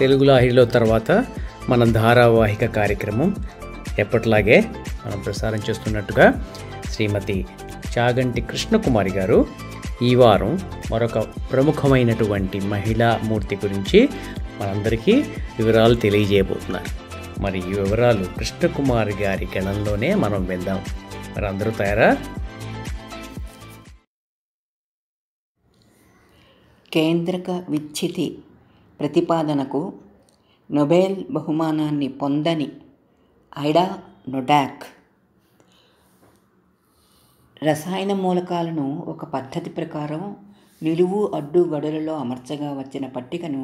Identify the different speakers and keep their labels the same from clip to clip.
Speaker 1: తెలుగులో హీరో తర్వాత మన ధారావాహిక కార్యక్రమం ఎప్పటిలాగే మనం ప్రసారం చేస్తున్నట్టుగా శ్రీమతి చాగంటి కృష్ణకుమారి గారు ఈ వారం మరొక ప్రముఖమైనటువంటి మహిళా మూర్తి గురించి మనందరికీ వివరాలు తెలియజేయబోతున్నారు మరి ఈ వివరాలు కృష్ణకుమారి గారి గణంలోనే మనం వెళ్దాం మరి అందరూ తయారా
Speaker 2: కేంద్రక విచ్ఛితి ప్రతిపాదనకు నొబెల్ బహుమానాన్ని పొందని ఐడా నొడాక్ రసాయన మూలకాలను ఒక పద్ధతి ప్రకారం నిలువు అడ్డు గడులలో అమర్చగా వచ్చిన పట్టికను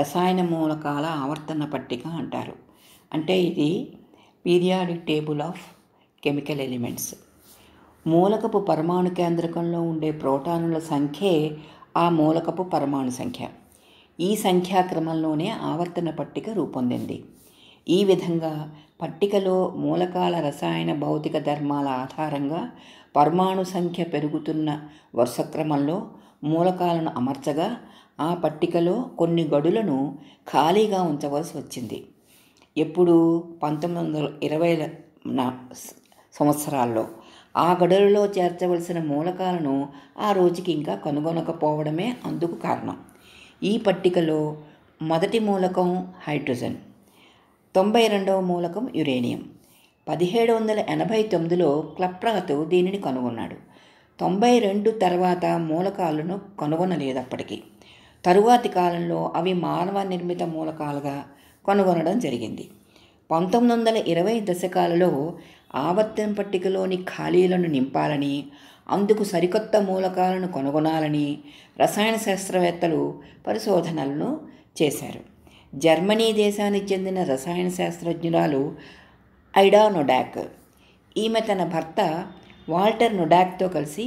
Speaker 2: రసాయన మూలకాల ఆవర్తన పట్టిక అంటారు అంటే ఇది periodic table of chemical elements మూలకపు పరమాణు కేంద్రకంలో ఉండే ప్రోటానుల సంఖ్యే ఆ మూలకపు పరమాణు సంఖ్య ఈ సంఖ్యాక్రమంలోనే ఆవర్తన పట్టిక రూపొందింది ఈ విధంగా పట్టికలో మూలకాల రసాయన భౌతిక ధర్మాల ఆధారంగా పరమాణు సంఖ్య పెరుగుతున్న వరుస క్రమంలో మూలకాలను అమర్చగా ఆ పట్టికలో కొన్ని గడులను ఖాళీగా ఉంచవలసి వచ్చింది ఎప్పుడు పంతొమ్మిది వందల ఇరవై సంవత్సరాల్లో ఆ గడులలో చేర్చవలసిన మూలకాలను ఆ రోజుకి ఇంకా కనుగొనకపోవడమే అందుకు కారణం ఈ పట్టికలో మొదటి మూలకం హైడ్రోజన్ తొంభై రెండవ మూలకం యురేనియం పదిహేడు వందల ఎనభై తొమ్మిదిలో క్లప్రాతో దీనిని కనుగొన్నాడు తొంభై రెండు తర్వాత మూలకాలను కనుగొనలేదు అప్పటికి తరువాతి కాలంలో అవి మానవ నిర్మిత మూలకాలుగా కనుగొనడం జరిగింది పంతొమ్మిది వందల ఇరవై దశకాలలో ఆవర్తన పట్టికలోని ఖాళీలను నింపాలని అందుకు సరికొత్త మూలకాలను కనుగొనాలని రసాయన శాస్త్రవేత్తలు పరిశోధనలను చేశారు జర్మనీ దేశానికి చెందిన రసాయన శాస్త్రజ్ఞురాలు ఐడా నొడాక్ ఈమె తన భర్త వాల్టర్ నొడాక్తో కలిసి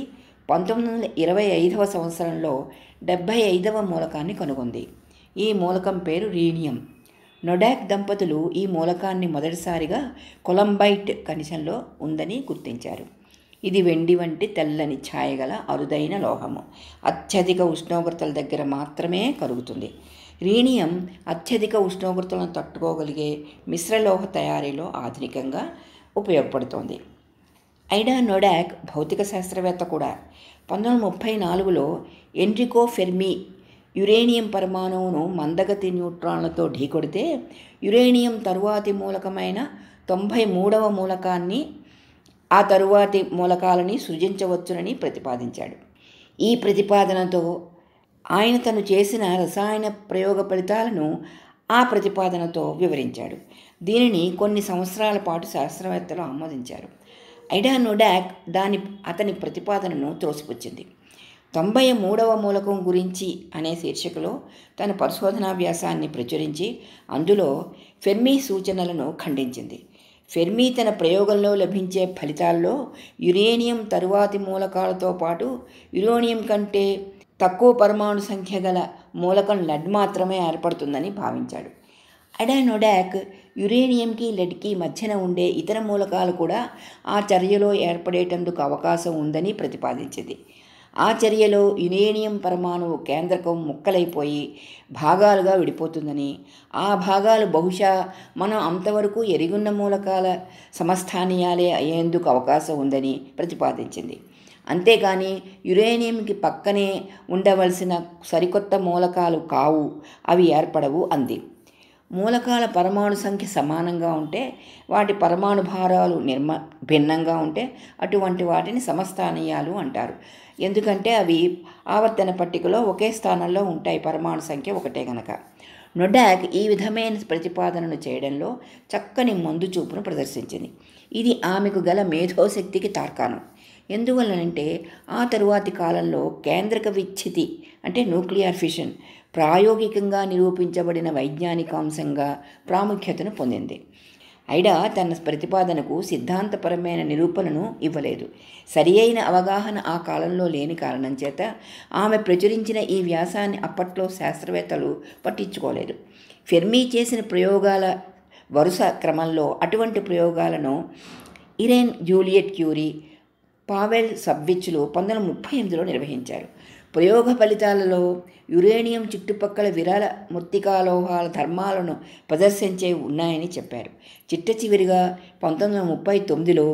Speaker 2: పంతొమ్మిది వందల ఇరవై ఐదవ సంవత్సరంలో డెబ్భై ఐదవ మూలకాన్ని కనుగొంది ఈ మూలకం పేరు రీనియం నొడాక్ దంపతులు ఈ మూలకాన్ని మొదటిసారిగా కొలంబైట్ కనిషంలో ఉందని గుర్తించారు ఇది వెండి వంటి తెల్లని ఛాయగల అరుదైన లోహము అత్యధిక ఉష్ణోగ్రతల దగ్గర మాత్రమే కరుగుతుంది రీనియం అత్యధిక ఉష్ణోగ్రతలను తట్టుకోగలిగే మిశ్రలోహ తయారీలో ఆధునికంగా ఉపయోగపడుతోంది ఐడా నొడాక్ భౌతిక శాస్త్రవేత్త కూడా పంతొమ్మిది ముప్పై నాలుగులో ఎన్రికో ఫెర్మి యురేనియం పరమాణువును మందగతి న్యూట్రాన్లతో ఢీకొడితే యురేనియం తరువాతి మూలకమైన తొంభై మూడవ మూలకాన్ని ఆ తరువాతి మూలకాలని సృజించవచ్చునని ప్రతిపాదించాడు ఈ ప్రతిపాదనతో ఆయన తను చేసిన రసాయన ప్రయోగ ఫలితాలను ఆ ప్రతిపాదనతో వివరించాడు దీనిని కొన్ని సంవత్సరాల పాటు శాస్త్రవేత్తలు ఆమోదించారు ఐడా నోడాక్ దాని అతని ప్రతిపాదనను త్రోసిపుచ్చింది తొంభై మూడవ మూలకం గురించి అనే శీర్షికలో తన పరిశోధనా వ్యాసాన్ని ప్రచురించి అందులో ఫెర్మీ సూచనలను ఖండించింది ఫెర్మీ తన ప్రయోగంలో లభించే ఫలితాల్లో యురేనియం తరువాతి మూలకాలతో పాటు యురేనియం కంటే తక్కువ పరమాణు సంఖ్య గల మూలకం లడ్ మాత్రమే ఏర్పడుతుందని భావించాడు అడానొడాక్ యురేనియంకి లెడ్కి మధ్యన ఉండే ఇతర మూలకాలు కూడా ఆ చర్యలో ఏర్పడేటందుకు అవకాశం ఉందని ప్రతిపాదించింది ఆ చర్యలో యునేనియం పరమాణువు కేంద్రకం ముక్కలైపోయి భాగాలుగా విడిపోతుందని ఆ భాగాలు బహుశా మనం అంతవరకు ఎరిగున్న మూలకాల సమస్థానీయాలే అయ్యేందుకు అవకాశం ఉందని ప్రతిపాదించింది అంతేకాని యురేనియంకి పక్కనే ఉండవలసిన సరికొత్త మూలకాలు కావు అవి ఏర్పడవు అంది మూలకాల పరమాణు సంఖ్య సమానంగా ఉంటే వాటి పరమాణు భారాలు నిర్మ భిన్నంగా ఉంటే అటువంటి వాటిని సమస్థానీయాలు అంటారు ఎందుకంటే అవి ఆవర్తన పట్టికలో ఒకే స్థానంలో ఉంటాయి పరమాణు సంఖ్య ఒకటే గనక నొడాక్ ఈ విధమైన ప్రతిపాదనను చేయడంలో చక్కని మందు చూపును ప్రదర్శించింది ఇది ఆమెకు గల మేధోశక్తికి తార్కాణం ఎందువలనంటే ఆ తరువాతి కాలంలో కేంద్రక విచ్ఛితి అంటే న్యూక్లియర్ ఫిషన్ ప్రాయోగికంగా నిరూపించబడిన వైజ్ఞానికాంశంగా ప్రాముఖ్యతను పొందింది ఐడా తన ప్రతిపాదనకు సిద్ధాంతపరమైన నిరూపణను ఇవ్వలేదు సరి అయిన అవగాహన ఆ కాలంలో లేని కారణం చేత ఆమె ప్రచురించిన ఈ వ్యాసాన్ని అప్పట్లో శాస్త్రవేత్తలు పట్టించుకోలేదు ఫెర్మీ చేసిన ప్రయోగాల వరుస క్రమంలో అటువంటి ప్రయోగాలను ఇరేన్ జూలియట్ క్యూరీ పావెల్ సబ్విచ్లు పంతొమ్మిది ముప్పై ఎనిమిదిలో నిర్వహించారు ప్రయోగ ఫలితాలలో యురేనియం చుట్టుపక్కల విరాల మృత్తికాలోహాల ధర్మాలను ప్రదర్శించే ఉన్నాయని చెప్పారు చిట్ట చివరిగా పంతొమ్మిది వందల ముప్పై తొమ్మిదిలో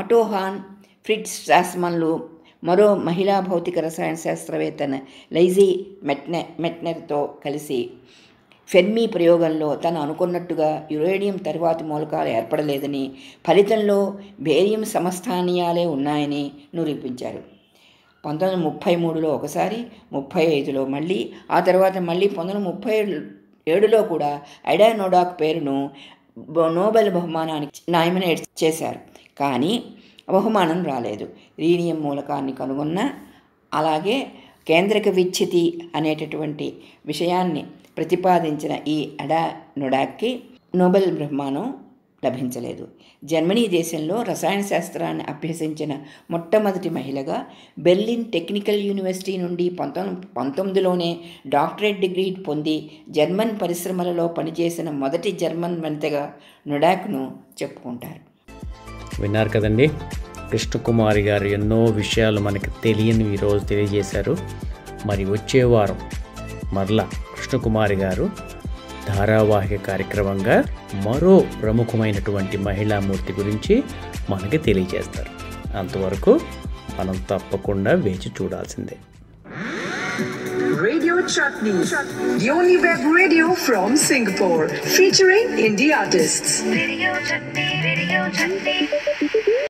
Speaker 2: ఆటోహాన్ ఫ్రిడ్స్ శాస్మన్లు మరో మహిళా భౌతిక రసాయన శాస్త్రవేత్తన లైజీ మెట్నె మెట్నెర్తో కలిసి ఫెర్మీ ప్రయోగంలో తను అనుకున్నట్టుగా యురేనియం తరువాతి మూలకాలు ఏర్పడలేదని ఫలితంలో బేరియం సమస్థానీయాలే ఉన్నాయని నిరూపించారు పంతొమ్మిది వందల ముప్పై మూడులో ఒకసారి ముప్పై ఐదులో మళ్ళీ ఆ తర్వాత మళ్ళీ పంతొమ్మిది ముప్పై ఏడులో కూడా ఐడా నోడాక్ పేరును నోబెల్ బహుమానానికి నామినేట్ చేశారు కానీ బహుమానం రాలేదు రీనియం మూలకాన్ని కనుగొన్న అలాగే కేంద్రక విచ్ఛితి అనేటటువంటి విషయాన్ని ప్రతిపాదించిన ఈ అడా నొడాక్కి నోబెల్ బహుమానం లభించలేదు జర్మనీ దేశంలో రసాయన శాస్త్రాన్ని అభ్యసించిన మొట్టమొదటి మహిళగా బెర్లిన్ టెక్నికల్ యూనివర్సిటీ నుండి పంతొమ్మిది పంతొమ్మిదిలోనే డాక్టరేట్ డిగ్రీ పొంది జర్మన్ పరిశ్రమలలో పనిచేసిన మొదటి జర్మన్ వనితగా నుడాక్ను చెప్పుకుంటారు
Speaker 1: విన్నారు కదండి కృష్ణకుమారి గారు ఎన్నో విషయాలు మనకు తెలియని ఈరోజు తెలియజేశారు మరి వచ్చే వారం మరలా కృష్ణకుమారి గారు ధారావాహిక కార్యక్రమంగా మరో ప్రముఖమైనటువంటి మహిళామూర్తి గురించి మనకి తెలియజేస్తారు అంతవరకు మనం తప్పకుండా వేచి చూడాల్సిందే Radio Chutney, the only web radio from Singapore, featuring indie artists. Radio Chutney, Radio Chutney.